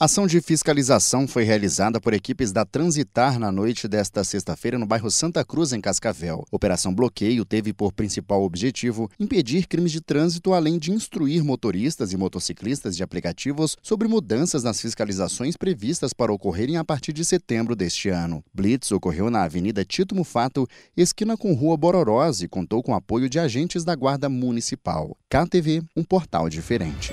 Ação de fiscalização foi realizada por equipes da Transitar na noite desta sexta-feira no bairro Santa Cruz, em Cascavel. Operação Bloqueio teve por principal objetivo impedir crimes de trânsito, além de instruir motoristas e motociclistas de aplicativos sobre mudanças nas fiscalizações previstas para ocorrerem a partir de setembro deste ano. Blitz ocorreu na Avenida Tito Mufato, esquina com Rua Bororose, e contou com apoio de agentes da Guarda Municipal. KTV, um portal diferente.